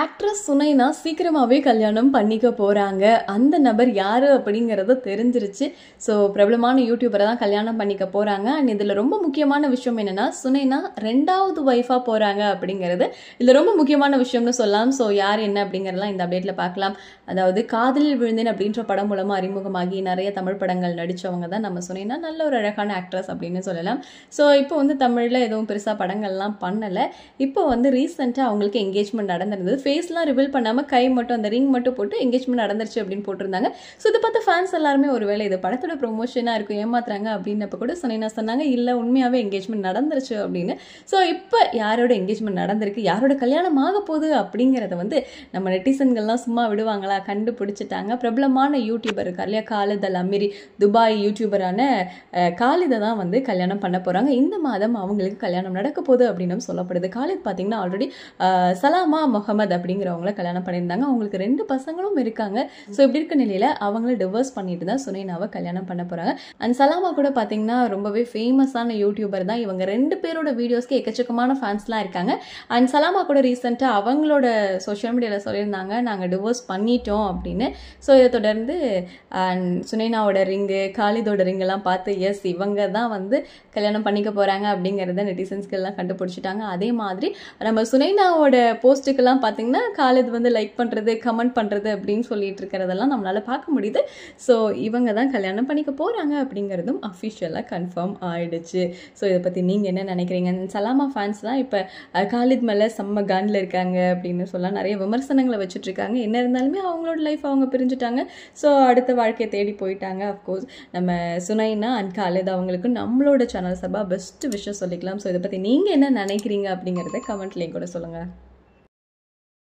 actress Sunaina சீக்கிரமாகவே கல்யாணம் பண்ணிக்க போகிறாங்க அந்த நபர் யார் அப்படிங்கிறத தெரிஞ்சிருச்சு ஸோ பிரபலமான யூடியூபரை தான் கல்யாணம் பண்ணிக்க போகிறாங்க அண்ட் இதில் ரொம்ப முக்கியமான விஷயம் என்னென்னா சுனைனா ரெண்டாவது ஒய்ஃபாக போகிறாங்க அப்படிங்கிறது இதில் ரொம்ப முக்கியமான விஷயம்னு சொல்லலாம் ஸோ யார் என்ன அப்படிங்கிறதெல்லாம் இந்த அப்டேட்டில் பார்க்கலாம் அதாவது காதலில் விழுந்தேன் அப்படின்ற படம் மூலமாக அறிமுகமாகி நிறைய தமிழ் படங்கள் நடித்தவங்க தான் நம்ம சுனைனா நல்ல ஒரு அழகான ஆக்ட்ரஸ் அப்படின்னு சொல்லலாம் ஸோ இப்போ வந்து தமிழில் எதுவும் பெருசாக படங்கள்லாம் பண்ணலை இப்போ வந்து ரீசெண்டாக அவங்களுக்கு என்கேஜ்மெண்ட் நடந்திருந்தது ஃபேஸ்லாம் ரிவீல் பண்ணாமல் கை மட்டும் அந்த ரிங் மட்டும் போட்டு எங்கேஜ்மெண்ட் நடந்துருச்சு அப்படின்னு போட்டிருந்தாங்க ஸோ இதை பார்த்து ஃபேன்ஸ் எல்லாருமே ஒரு வேலை இது படத்தோட ப்ரொமோஷனாக இருக்கும் ஏமாத்துறாங்க அப்படின்னப்ப கூட சொன்னா சொன்னாங்க இல்லை உண்மையாகவே எங்கேஜ்மெண்ட் நடந்துருச்சு அப்படின்னு ஸோ இப்போ யாரோட எங்கேஜ்மெண்ட் நடந்திருக்கு யாரோட கல்யாணம் ஆக போகுது அப்படிங்கிறத வந்து நம்ம நெட்டிசன்கள்லாம் சும்மா விடுவாங்களா கண்டுபிடிச்சிட்டாங்க பிரபலமான யூடியூபர் இருக்கா இல்லையா காலித் அல் துபாய் யூடியூபரான காலிதை தான் வந்து கல்யாணம் பண்ண போகிறாங்க இந்த மாதம் அவங்களுக்கு கல்யாணம் நடக்க போகுது அப்படின்னு சொல்லப்படுது காலித் பார்த்தீங்கன்னா ஆல்ரெடி சலாமா முகமது பிரசாத் அப்படிங்கிறவங்கள கல்யாணம் பண்ணியிருந்தாங்க அவங்களுக்கு ரெண்டு பசங்களும் இருக்காங்க ஸோ இப்படி இருக்க நிலையில் அவங்கள டிவர்ஸ் பண்ணிட்டு தான் சுனைனாவை கல்யாணம் பண்ண போகிறாங்க அண்ட் சலாமா கூட பார்த்தீங்கன்னா ரொம்பவே ஃபேமஸான யூடியூபர் தான் இவங்க ரெண்டு பேரோட வீடியோஸ்க்கு எக்கச்சக்கமான ஃபேன்ஸ்லாம் இருக்காங்க அண்ட் சலாமா கூட ரீசெண்டாக அவங்களோட சோஷியல் மீடியாவில் சொல்லியிருந்தாங்க நாங்கள் டிவோர்ஸ் பண்ணிட்டோம் அப்படின்னு ஸோ இதை தொடர்ந்து அண்ட் சுனைனாவோட ரிங்கு காலிதோட ரிங்கெல்லாம் பார்த்து எஸ் இவங்க தான் வந்து கல்யாணம் பண்ணிக்க போகிறாங்க அப்படிங்கிறத நெட்டிசன்ஸ்கெல்லாம் கண்டுபிடிச்சிட்டாங்க அதே மாதிரி நம்ம சுனைனாவோட போஸ்ட்டுக்கெல்லாம் பார்த்து பார்த்திங்கன்னா காலேஜ் வந்து லைக் பண்ணுறது கமெண்ட் பண்ணுறது அப்படின்னு சொல்லிட்டு இருக்கிறதெல்லாம் நம்மளால் பார்க்க முடியுது ஸோ இவங்க தான் கல்யாணம் பண்ணிக்க போகிறாங்க அப்படிங்கிறதும் அஃபிஷியலாக கன்ஃபார்ம் ஆகிடுச்சு ஸோ இதை பற்றி நீங்கள் என்ன நினைக்கிறீங்க சலாமா ஃபேன்ஸ் தான் இப்போ காலேஜ் மேலே செம்ம கண்டில் இருக்காங்க அப்படின்னு சொல்லலாம் நிறைய விமர்சனங்களை வச்சுட்ருக்காங்க என்ன இருந்தாலுமே அவங்களோட லைஃப் அவங்க பிரிஞ்சுட்டாங்க ஸோ அடுத்த வாழ்க்கையை தேடி போயிட்டாங்க அஃப்கோர்ஸ் நம்ம சுனைனா அண்ட் காலேஜ் அவங்களுக்கு நம்மளோட சேனல் சபா பெஸ்ட் விஷயம் சொல்லிக்கலாம் ஸோ இதை பற்றி நீங்கள் என்ன நினைக்கிறீங்க அப்படிங்கிறத கமெண்ட்லேயும் கூட சொல்லுங்கள்